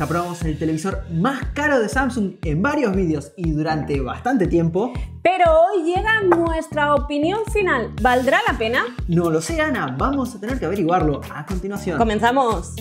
Ya probamos el televisor más caro de Samsung en varios vídeos y durante bastante tiempo. Pero hoy llega nuestra opinión final. ¿Valdrá la pena? No lo sé, Ana. Vamos a tener que averiguarlo a continuación. ¡Comenzamos!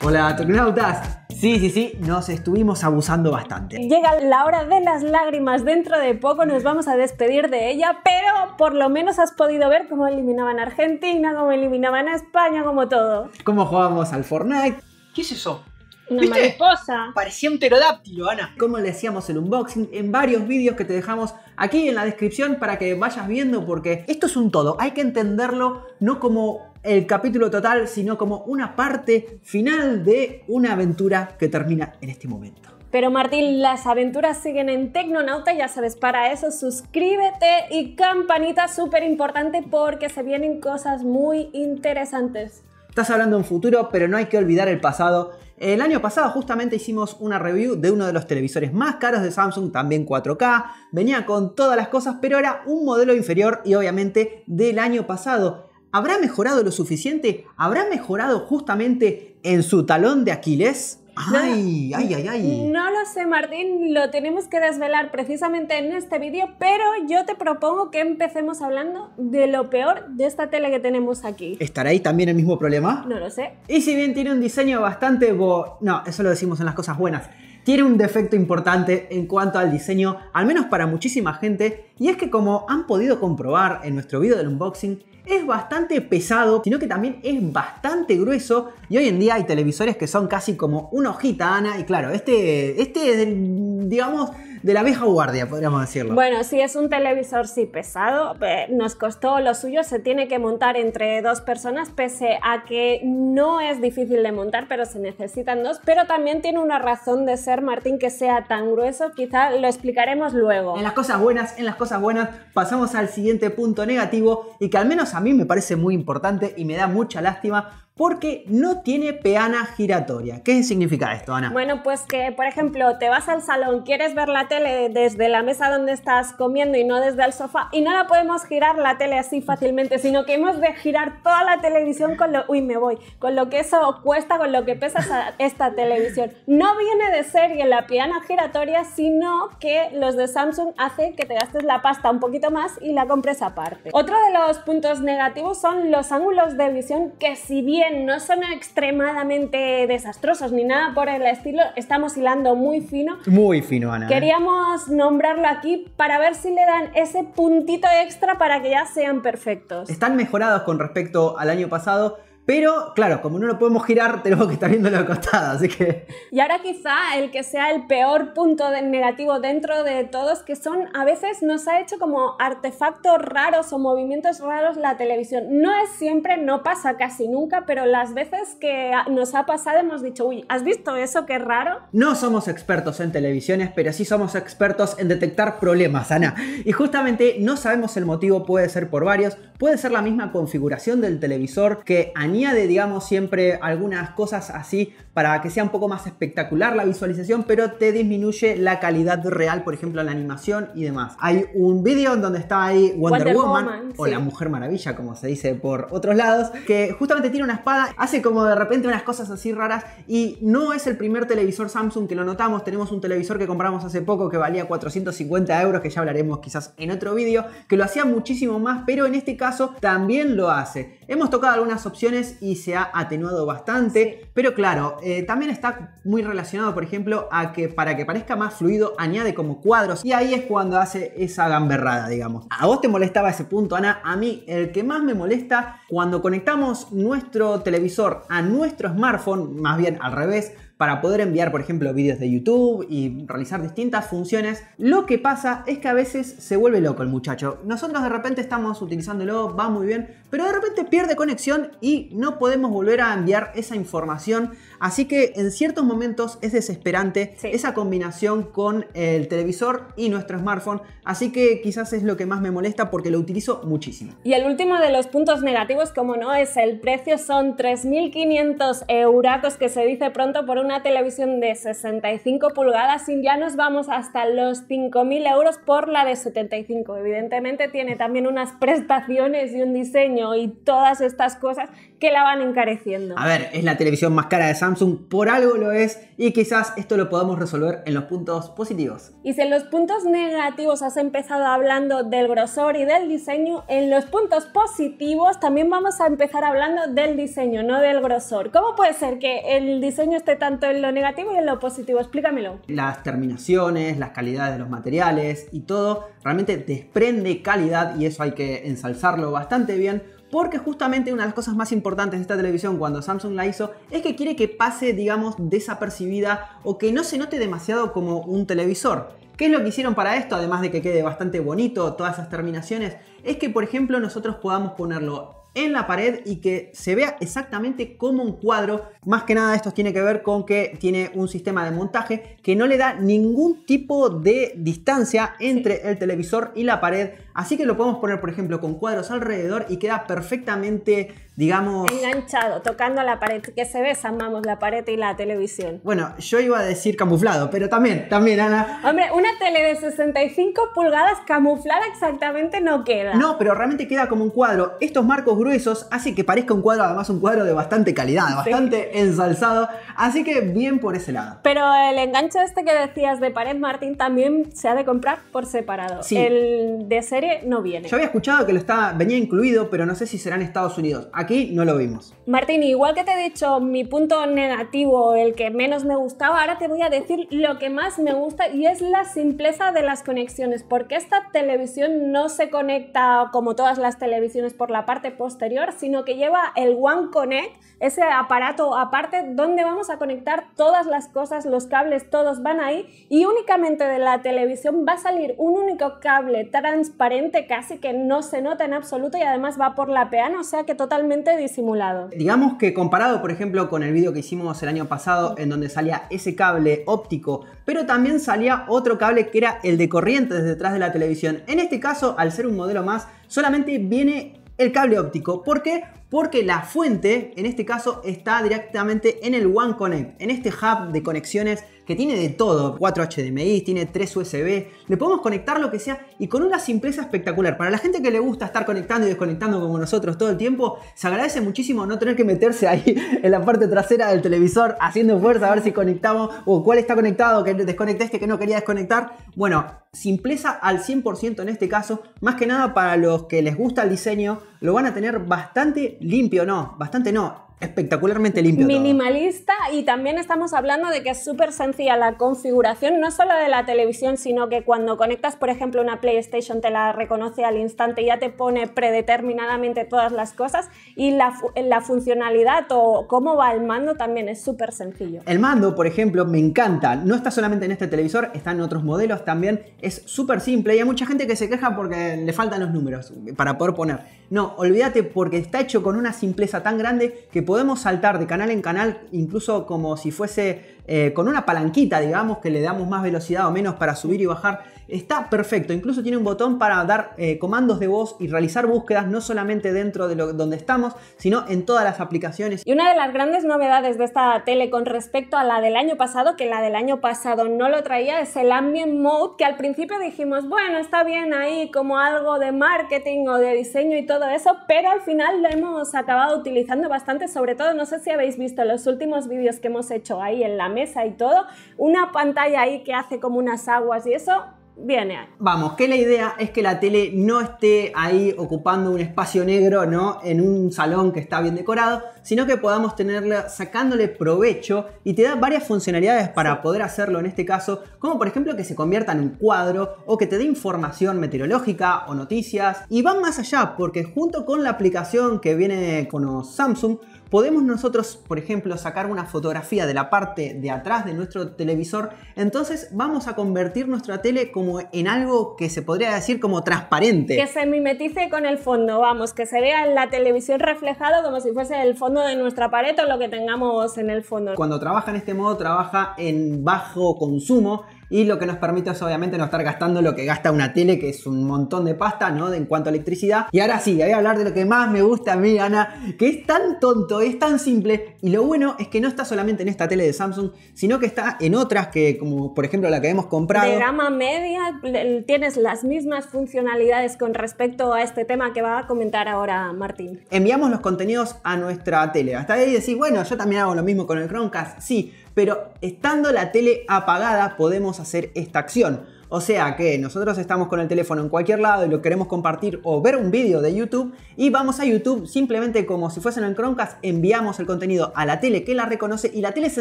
Hola, Tecnautas. Sí, sí, sí, nos estuvimos abusando bastante. Llega la hora de las lágrimas. Dentro de poco nos vamos a despedir de ella, pero por lo menos has podido ver cómo eliminaban a Argentina, cómo eliminaban a España, como todo. Cómo jugábamos al Fortnite. ¿Qué es eso? Una mariposa. Parecía un pterodáctilo, Ana. Cómo le hacíamos el unboxing en varios vídeos que te dejamos aquí en la descripción para que vayas viendo, porque esto es un todo. Hay que entenderlo no como el capítulo total, sino como una parte final de una aventura que termina en este momento. Pero Martín, las aventuras siguen en Tecnonauta, ya sabes, para eso suscríbete y campanita súper importante porque se vienen cosas muy interesantes. Estás hablando de un futuro, pero no hay que olvidar el pasado. El año pasado justamente hicimos una review de uno de los televisores más caros de Samsung, también 4K, venía con todas las cosas, pero era un modelo inferior y obviamente del año pasado. ¿Habrá mejorado lo suficiente? ¿Habrá mejorado justamente en su talón de Aquiles? Ah, ay, ay, ay, ay. No lo sé, Martín, lo tenemos que desvelar precisamente en este vídeo, pero yo te propongo que empecemos hablando de lo peor de esta tele que tenemos aquí. ¿Estará ahí también el mismo problema? No lo sé. Y si bien tiene un diseño bastante No, eso lo decimos en las cosas buenas tiene un defecto importante en cuanto al diseño, al menos para muchísima gente, y es que como han podido comprobar en nuestro video del unboxing, es bastante pesado, sino que también es bastante grueso. Y hoy en día hay televisores que son casi como una hojita, Ana. Y claro, este, este es, digamos, de la vieja guardia, podríamos decirlo. Bueno, sí, es un televisor sí pesado, nos costó lo suyo, se tiene que montar entre dos personas, pese a que no es difícil de montar, pero se necesitan dos, pero también tiene una razón de ser, Martín, que sea tan grueso, quizá lo explicaremos luego. En las cosas buenas, en las cosas buenas, pasamos al siguiente punto negativo y que al menos a mí me parece muy importante y me da mucha lástima porque no tiene peana giratoria. ¿Qué significa esto, Ana? Bueno, pues que, por ejemplo, te vas al salón, quieres ver la tele desde la mesa donde estás comiendo y no desde el sofá, y no la podemos girar la tele así fácilmente, sino que hemos de girar toda la televisión con lo... Uy, me voy. Con lo que eso cuesta, con lo que pesa esta televisión. No viene de serie la peana giratoria, sino que los de Samsung hacen que te gastes la pasta un poquito más y la compres aparte. Otro de los puntos negativos son los ángulos de visión que si bien no son extremadamente desastrosos ni nada por el estilo. Estamos hilando muy fino. Muy fino, Ana. ¿eh? Queríamos nombrarlo aquí para ver si le dan ese puntito extra para que ya sean perfectos. Están mejorados con respecto al año pasado pero, claro, como no lo podemos girar, tenemos que estar viendo la costada, así que... Y ahora quizá el que sea el peor punto negativo dentro de todos, que son, a veces nos ha hecho como artefactos raros o movimientos raros la televisión. No es siempre, no pasa casi nunca, pero las veces que nos ha pasado hemos dicho, uy, ¿has visto eso? Qué raro. No somos expertos en televisiones, pero sí somos expertos en detectar problemas, Ana. Y justamente no sabemos el motivo, puede ser por varios, puede ser la misma configuración del televisor que anima de digamos, siempre algunas cosas así para que sea un poco más espectacular la visualización, pero te disminuye la calidad real, por ejemplo, la animación y demás. Hay un vídeo en donde está ahí Wonder, Woman, o la Mujer Maravilla, como se dice por otros lados, que justamente tiene una espada, hace como de repente unas cosas así raras y no es el primer televisor Samsung que lo notamos. Tenemos un televisor que compramos hace poco que valía 450 euros, que ya hablaremos quizás en otro vídeo, que lo hacía muchísimo más, pero en este caso también lo hace. Hemos tocado algunas opciones y se ha atenuado bastante. Pero claro, eh, también está muy relacionado, por ejemplo, a que para que parezca más fluido añade como cuadros y ahí es cuando hace esa gamberrada, digamos. ¿A vos te molestaba ese punto, Ana? A mí el que más me molesta cuando conectamos nuestro televisor a nuestro smartphone, más bien al revés, para poder enviar, por ejemplo, vídeos de YouTube y realizar distintas funciones. Lo que pasa es que a veces se vuelve loco el muchacho. Nosotros de repente estamos utilizándolo, va muy bien, pero de repente pierde conexión y no podemos volver a enviar esa información. Así que en ciertos momentos es desesperante esa combinación con el televisor y nuestro smartphone. Así que quizás es lo que más me molesta porque lo utilizo muchísimo. Y el último de los puntos negativos, como no, es el precio. Son 3.500 euros que se dice pronto por una televisión de 65 pulgadas y ya nos vamos hasta los 5.000 euros por la de 75. Evidentemente tiene también unas prestaciones y un diseño y todas estas cosas que la van encareciendo. A ver, es la televisión más cara de Samsung, por algo lo es, y quizás esto lo podamos resolver en los puntos positivos. Y si en los puntos negativos has empezado hablando del grosor y del diseño, en los puntos positivos también vamos a empezar hablando del diseño, no del grosor. ¿Cómo puede ser que el diseño esté tanto en lo negativo y en lo positivo? Explícamelo. Las terminaciones, las calidades de los materiales y todo realmente desprende calidad y eso hay que ensalzarlo bastante bien porque justamente una de las cosas más importantes de esta televisión cuando Samsung la hizo es que quiere que pase, digamos, desapercibida o que no se note demasiado como un televisor. ¿Qué es lo que hicieron para esto? Además de que quede bastante bonito todas esas terminaciones, es que por ejemplo nosotros podamos ponerlo en la pared y que se vea exactamente como un cuadro. Más que nada esto tiene que ver con que tiene un sistema de montaje que no le da ningún tipo de distancia entre el televisor y la pared. Así que lo podemos poner, por ejemplo, con cuadros alrededor y queda perfectamente digamos... Enganchado, tocando la pared, que se ve, vamos, la pared y la televisión. Bueno, yo iba a decir camuflado, pero también, también, Ana. Hombre, una tele de 65 pulgadas camuflada exactamente no queda. No, pero realmente queda como un cuadro. Estos marcos gruesos hacen que parezca un cuadro, además un cuadro de bastante calidad, bastante ensalzado, así que bien por ese lado. Pero el enganche este que decías de pared, Martín, también se ha de comprar por separado. Sí. El de serie no viene. Yo había escuchado que lo estaba, venía incluido, pero no sé si será en Estados Unidos aquí no lo vimos. Martín, igual que te he dicho mi punto negativo, el que menos me gustaba, ahora te voy a decir lo que más me gusta y es la simpleza de las conexiones, porque esta televisión no se conecta como todas las televisiones por la parte posterior, sino que lleva el One Connect, ese aparato aparte donde vamos a conectar todas las cosas, los cables, todos van ahí y únicamente de la televisión va a salir un único cable transparente, casi que no se nota en absoluto y además va por la peana, o sea que totalmente disimulado digamos que comparado, por ejemplo, con el vídeo que hicimos el año pasado, en donde salía ese cable óptico, pero también salía otro cable que era el de corriente desde detrás de la televisión. En este caso, al ser un modelo más, solamente viene el cable óptico. ¿Por qué? Porque la fuente, en este caso, está directamente en el One Connect, en este hub de conexiones que tiene de todo, 4 HDMI, tiene 3 USB, le podemos conectar lo que sea y con una simpleza espectacular. Para la gente que le gusta estar conectando y desconectando como nosotros todo el tiempo, se agradece muchísimo no tener que meterse ahí en la parte trasera del televisor haciendo fuerza a ver si conectamos o cuál está conectado, que desconecté este que no quería desconectar. Bueno, simpleza al 100% en este caso, más que nada para los que les gusta el diseño, lo van a tener bastante limpio, no, bastante no, espectacularmente limpio. Minimalista y también estamos hablando de que es súper sencilla la configuración, no solo de la televisión, sino que cuando conectas, por ejemplo, una PlayStation te la reconoce al instante, y ya te pone predeterminadamente todas las cosas y la, la funcionalidad o cómo va el mando también es súper sencillo. El mando, por ejemplo, me encanta, no está solamente en este televisor, está en otros modelos también, es súper simple y hay mucha gente que se queja porque le faltan los números para poder poner. No, olvídate porque está hecho con una simpleza tan grande que podemos saltar de canal en canal, incluso como si fuese eh, con una palanquita, digamos, que le damos más velocidad o menos para subir y bajar. Está perfecto, incluso tiene un botón para dar eh, comandos de voz y realizar búsquedas no solamente dentro de lo, donde estamos, sino en todas las aplicaciones. Y una de las grandes novedades de esta tele con respecto a la del año pasado, que la del año pasado no lo traía, es el Ambient Mode, que al principio dijimos, bueno, está bien ahí como algo de marketing o de diseño y todo eso, pero al final lo hemos acabado utilizando bastante, sobre todo, no sé si habéis visto los últimos vídeos que hemos hecho ahí en la mesa y todo, una pantalla ahí que hace como unas aguas y eso, viene Vamos, que la idea es que la tele no esté ahí ocupando un espacio negro, ¿no? En un salón que está bien decorado, sino que podamos tenerla sacándole provecho y te da varias funcionalidades para poder hacerlo en este caso, como por ejemplo que se convierta en un cuadro o que te dé información meteorológica o noticias. Y van más allá, porque junto con la aplicación que viene con Samsung, podemos nosotros, por ejemplo, sacar una fotografía de la parte de atrás de nuestro televisor, entonces vamos a convertir nuestra tele como en algo que se podría decir como transparente. Que se mimetice con el fondo, vamos, que se vea la televisión reflejada como si fuese el fondo de nuestra pared o lo que tengamos en el fondo. Cuando trabaja en este modo, trabaja en bajo consumo y lo que nos permite es obviamente no estar gastando lo que gasta una tele, que es un montón de pasta, ¿no? En cuanto a electricidad. Y ahora sí, voy a hablar de lo que más me gusta a mí, Ana, que es tan tonto, es tan simple. Y lo bueno es que no está solamente en esta tele de Samsung, sino que está en otras que, como por ejemplo la que hemos comprado. De gama media tienes las mismas funcionalidades con respecto a este tema que va a comentar ahora Martín. Enviamos los contenidos a nuestra tele. Hasta ahí decís, bueno, yo también hago lo mismo con el Chromecast. Sí, pero estando la tele apagada podemos hacer esta acción. O sea que nosotros estamos con el teléfono en cualquier lado y lo queremos compartir o ver un vídeo de YouTube y vamos a YouTube simplemente como si fuesen en Chromecast, enviamos el contenido a la tele que la reconoce y la tele se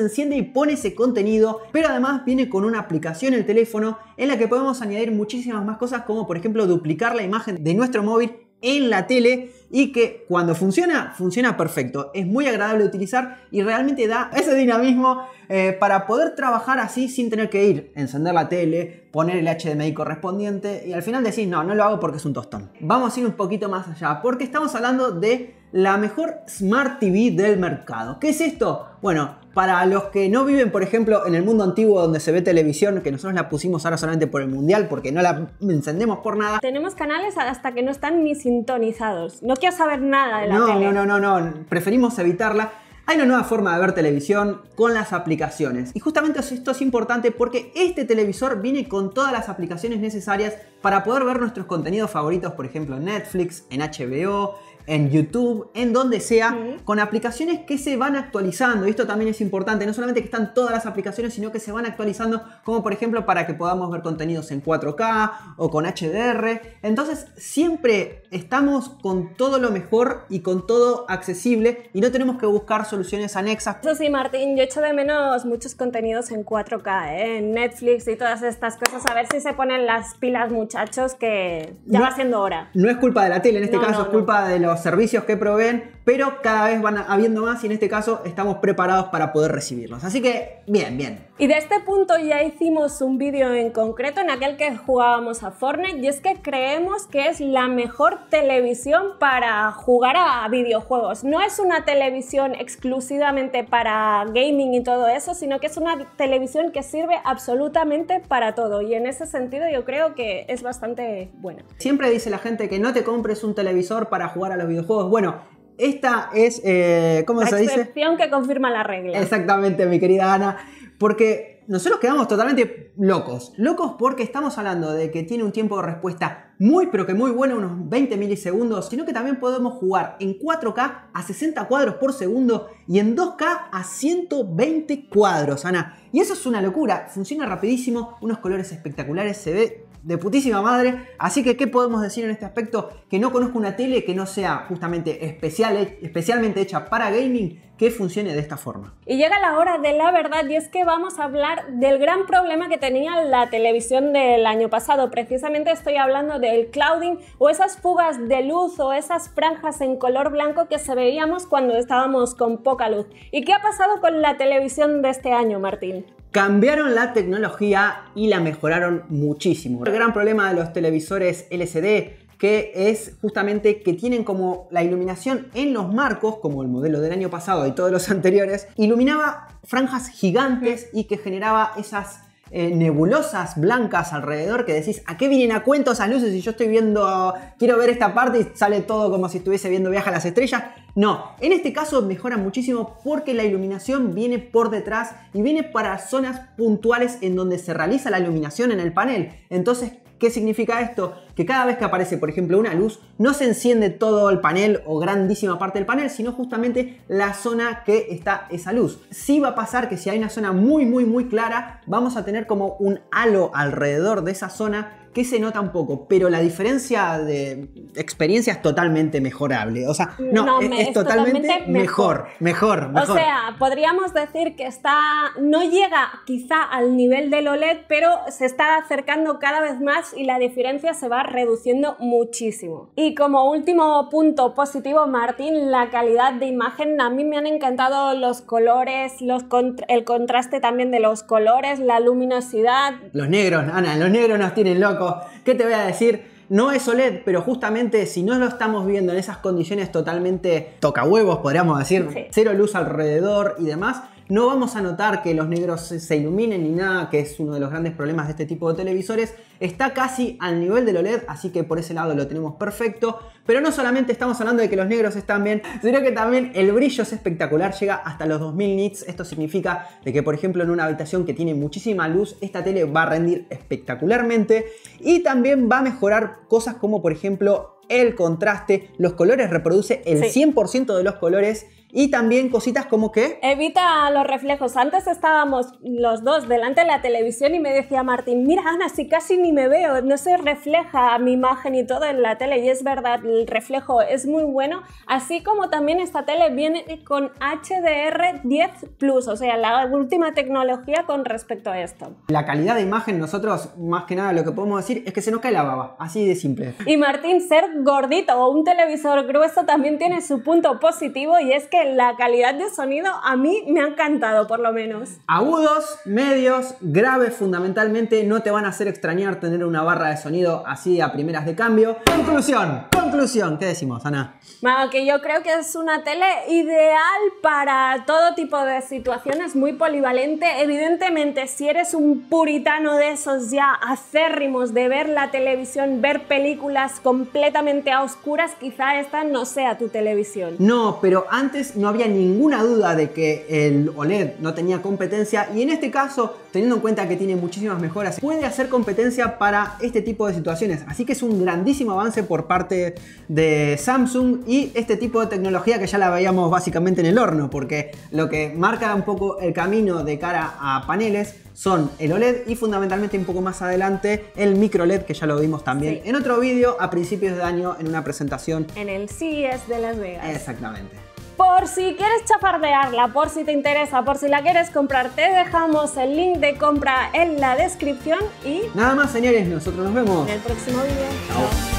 enciende y pone ese contenido, pero además viene con una aplicación el teléfono en la que podemos añadir muchísimas más cosas como por ejemplo duplicar la imagen de nuestro móvil en la tele y que cuando funciona, funciona perfecto. Es muy agradable de utilizar y realmente da ese dinamismo eh, para poder trabajar así sin tener que ir, encender la tele, poner el HDMI correspondiente y al final decís, no, no lo hago porque es un tostón. Vamos a ir un poquito más allá porque estamos hablando de la mejor Smart TV del mercado. ¿Qué es esto? Bueno, para los que no viven, por ejemplo, en el mundo antiguo donde se ve televisión, que nosotros la pusimos ahora solamente por el mundial porque no la encendemos por nada. Tenemos canales hasta que no están ni sintonizados. No quiero saber nada de la no, tele. No, no, no, no. Preferimos evitarla. Hay una nueva forma de ver televisión con las aplicaciones. Y justamente esto es importante porque este televisor viene con todas las aplicaciones necesarias para poder ver nuestros contenidos favoritos, por ejemplo, en Netflix, en HBO, en YouTube, en donde sea, con aplicaciones que se van actualizando. Y esto también es importante, no solamente que están todas las aplicaciones, sino que se van actualizando, como por ejemplo para que podamos ver contenidos en 4K o con HDR. Entonces, siempre estamos con todo lo mejor y con todo accesible y no tenemos que buscar soluciones anexas. Eso sí, Martín, yo echo de menos muchos contenidos en 4K, ¿eh? en Netflix y todas estas cosas. A ver si se ponen las pilas, muchachos, que ya va siendo hora. No es culpa de la tele, en este caso es culpa de los servicios que proveen pero cada vez van habiendo más y en este caso estamos preparados para poder recibirlos. Así que, bien, bien. Y de este punto ya hicimos un vídeo en concreto en aquel que jugábamos a Fortnite y es que creemos que es la mejor televisión para jugar a videojuegos. No es una televisión exclusivamente para gaming y todo eso, sino que es una televisión que sirve absolutamente para todo y en ese sentido yo creo que es bastante buena. Siempre dice la gente que no te compres un televisor para jugar a los videojuegos. Bueno, esta es, eh, ¿cómo se dice? La excepción que confirma la regla. Exactamente, mi querida Ana. Porque nosotros quedamos totalmente locos. Locos porque estamos hablando de que tiene un tiempo de respuesta muy, pero que muy bueno, unos 20 milisegundos, sino que también podemos jugar en 4K a 60 cuadros por segundo y en 2K a 120 cuadros, Ana. Y eso es una locura. Funciona rapidísimo, unos colores espectaculares, se ve de putísima madre. Así que, ¿qué podemos decir en este aspecto? Que no conozco una tele que no sea justamente especial, especialmente hecha para gaming que funcione de esta forma. Y llega la hora de la verdad y es que vamos a hablar del gran problema que tenía la televisión del año pasado. Precisamente estoy hablando del clouding o esas fugas de luz o esas franjas en color blanco que se veíamos cuando estábamos con poca luz. ¿Y qué ha pasado con la televisión de este año, Martín? Cambiaron la tecnología y la mejoraron muchísimo. El gran problema de los televisores LCD que es justamente que tienen como la iluminación en los marcos, como el modelo del año pasado y todos los anteriores, iluminaba franjas gigantes y que generaba esas eh, nebulosas blancas alrededor que decís, ¿a qué vienen a cuentos esas luces y yo estoy viendo, quiero ver esta parte y sale todo como si estuviese viendo Viaja a las Estrellas? No, en este caso mejora muchísimo porque la iluminación viene por detrás y viene para zonas puntuales en donde se realiza la iluminación en el panel. Entonces ¿Qué significa esto? Que cada vez que aparece, por ejemplo, una luz, no se enciende todo el panel o grandísima parte del panel, sino justamente la zona que está esa luz. Sí va a pasar que si hay una zona muy, muy, muy clara, vamos a tener como un halo alrededor de esa zona que se nota un poco, pero la diferencia de experiencia es totalmente mejorable. O sea, no, es, totalmente, mejor, mejor, mejor, O sea, podríamos decir que está, no llega quizá al nivel del OLED, pero se está acercando cada vez más y la diferencia se va reduciendo muchísimo. Y como último punto positivo, Martín, la calidad de imagen. A mí me han encantado los colores, los el contraste también de los colores, la luminosidad. Los negros, Ana, los negros nos tienen locos ¿qué te voy a decir? No es OLED, pero justamente si no lo estamos viendo en esas condiciones totalmente huevos, podríamos decir, cero luz alrededor y demás, no vamos a notar que los negros se iluminen ni nada, que es uno de los grandes problemas de este tipo de televisores. Está casi al nivel del OLED, así que por ese lado lo tenemos perfecto. Pero no solamente estamos hablando de que los negros están bien, sino que también el brillo es espectacular, llega hasta los 2000 nits. Esto significa de que, por ejemplo, en una habitación que tiene muchísima luz, esta tele va a rendir espectacularmente y también va a mejorar cosas como, por ejemplo, el contraste, los colores reproduce el 100% de los colores y también cositas como que... Evita los reflejos. Antes estábamos los dos delante de la televisión y me decía Martín, mira Ana, si casi ni me veo, no se refleja mi imagen y todo en la tele. Y es verdad, el reflejo es muy bueno. Así como también esta tele viene con HDR10 Plus, o sea, la última tecnología con respecto a esto. La calidad de imagen, nosotros más que nada lo que podemos decir es que se nos cae la baba, así de simple. Y Martín, ser gordito o un televisor grueso también tiene su punto positivo y es que la calidad de sonido a mí me ha encantado, por lo menos. Agudos, medios, graves fundamentalmente, no te van a hacer extrañar tener una barra de sonido así a primeras de cambio. Conclusión, conclusión, ¿qué decimos, Ana? Bueno, que yo creo que es una tele ideal para todo tipo de situaciones, muy polivalente. Evidentemente, si eres un puritano de esos ya acérrimos de ver la televisión, ver películas completamente a oscuras, quizá esta no sea tu televisión. No, pero antes no había ninguna duda de que el OLED no tenía competencia y en este caso, teniendo en cuenta que tiene muchísimas mejoras, puede hacer competencia para este tipo de situaciones. Así que es un grandísimo avance por parte de Samsung y este tipo de tecnología que ya la veíamos básicamente en el horno, porque lo que marca un poco el camino de cara a paneles son el OLED y fundamentalmente un poco más adelante el microLED que ya lo vimos también en otro vídeo a principios de año en una presentación en el CES de Las Vegas. Exactamente. Por si quieres chafardearla, por si te interesa, por si la quieres comprar, te dejamos el link de compra en la descripción y... Nada más, señores, nosotros nos vemos. En el próximo vídeo. Chao.